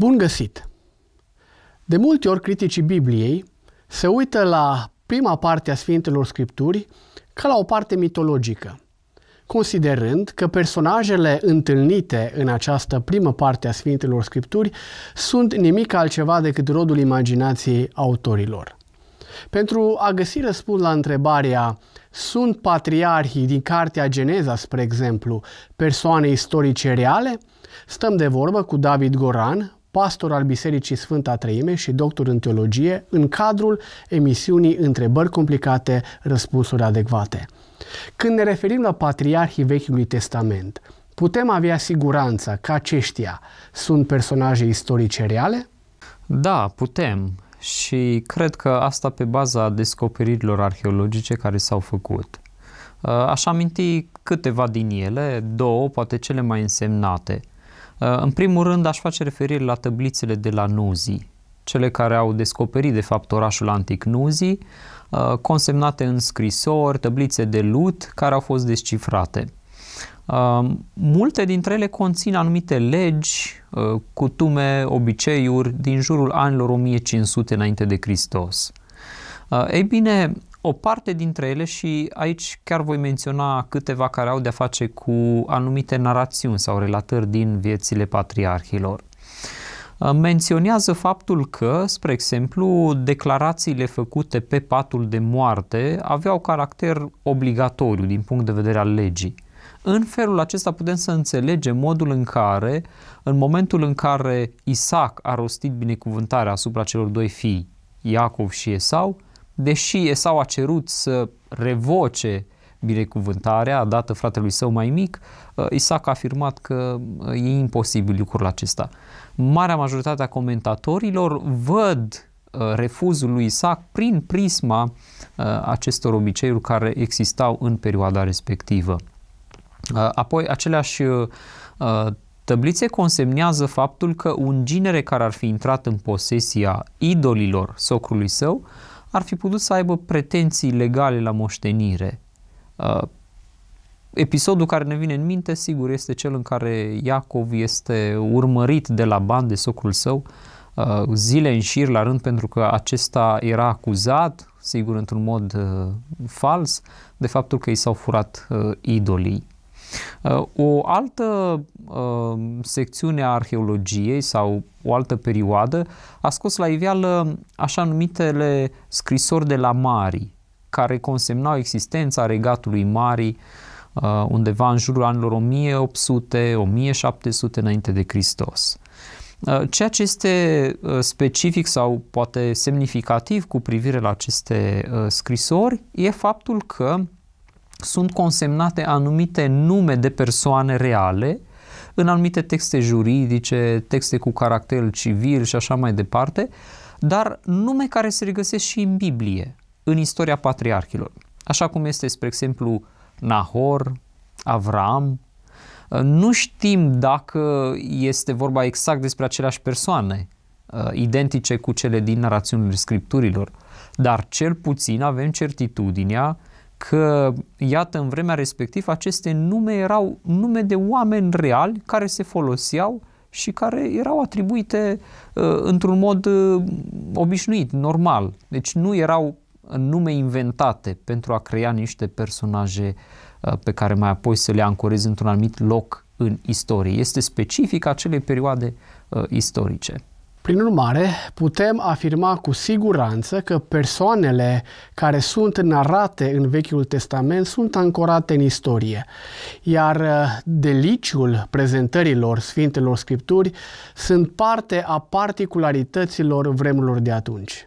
Bun găsit! De multe ori criticii Bibliei se uită la prima parte a Sfintelor Scripturi ca la o parte mitologică, considerând că personajele întâlnite în această primă parte a Sfintelor Scripturi sunt nimic altceva decât rodul imaginației autorilor. Pentru a găsi răspuns la întrebarea sunt patriarhii din cartea Geneza, spre exemplu, persoane istorice reale? Stăm de vorbă cu David Goran, pastor al Bisericii Sfânta Treime și doctor în teologie, în cadrul emisiunii Întrebări complicate, răspunsuri adecvate. Când ne referim la patriarhii Vechiului Testament, putem avea siguranța că aceștia sunt personaje istorice reale? Da, putem. Și cred că asta pe baza descoperirilor arheologice care s-au făcut. Aș aminti câteva din ele, două, poate cele mai însemnate – Uh, în primul rând aș face referire la tăblițele de la Nuzi, cele care au descoperit de fapt orașul antic Nuzi, uh, consemnate în scrisori, tăblițe de lut care au fost descifrate. Uh, multe dintre ele conțin anumite legi, cutume, obiceiuri din jurul anilor 1500 înainte de Hristos. Ei bine, o parte dintre ele și aici chiar voi menționa câteva care au de-a face cu anumite narațiuni sau relatări din viețile patriarhilor. Uh, menționează faptul că, spre exemplu, declarațiile făcute pe patul de moarte aveau caracter obligatoriu din punct de vedere al legii. În felul acesta putem să înțelegem modul în care, în momentul în care Isaac a rostit binecuvântarea asupra celor doi fii, Iacov și Esau, deși Esau a cerut să revoce binecuvântarea dată fratelui său mai mic, uh, Isaac a afirmat că uh, e imposibil lucrul acesta. Marea majoritate a comentatorilor văd uh, refuzul lui Isaac prin prisma acestor obiceiuri care existau în perioada respectivă. Apoi, aceleași Tăblițe consemnează faptul că un ginere care ar fi intrat în posesia idolilor socrului său ar fi putut să aibă pretenții legale la moștenire. Uh, episodul care ne vine în minte, sigur, este cel în care Iacov este urmărit de la ban de socul său uh, zile în șir la rând pentru că acesta era acuzat, sigur într-un mod uh, fals, de faptul că i s-au furat idolii. O altă Um, secțiunea arheologiei sau o altă perioadă a scos la iveală așa numitele scrisori de la Mari, care consemnau existența regatului Mari, uh, undeva în jurul anilor 1800-1700 înainte de Hristos. Uh, ceea ce este uh, specific sau poate semnificativ cu privire la aceste scrisori e faptul că sunt consemnate anumite nume de persoane reale în anumite texte juridice, texte cu caracter civil și așa mai departe, dar nume care se regăsesc și în Biblie, în istoria patriarhilor. Așa cum este, spre exemplu, Nahor, Avram, nu știm dacă este vorba exact despre aceleași persoane, uh, identice cu cele din narațiunile scripturilor, dar cel puțin avem certitudinea că, iată, în vremea respectivă, aceste nume erau nume de oameni reali care se foloseau și care erau atribuite uh, într-un mod uh, obișnuit, normal. Deci nu erau nume inventate pentru a crea niște personaje uh, pe care mai apoi să le ancorezi într-un anumit loc în istorie. Este specific acele perioade uh, istorice. Prin urmare, putem afirma cu siguranță că persoanele care sunt narate în Vechiul Testament sunt ancorate în istorie, iar uh, deliciul prezentărilor Sfintelor Scripturi sunt parte a particularităților vremurilor de atunci.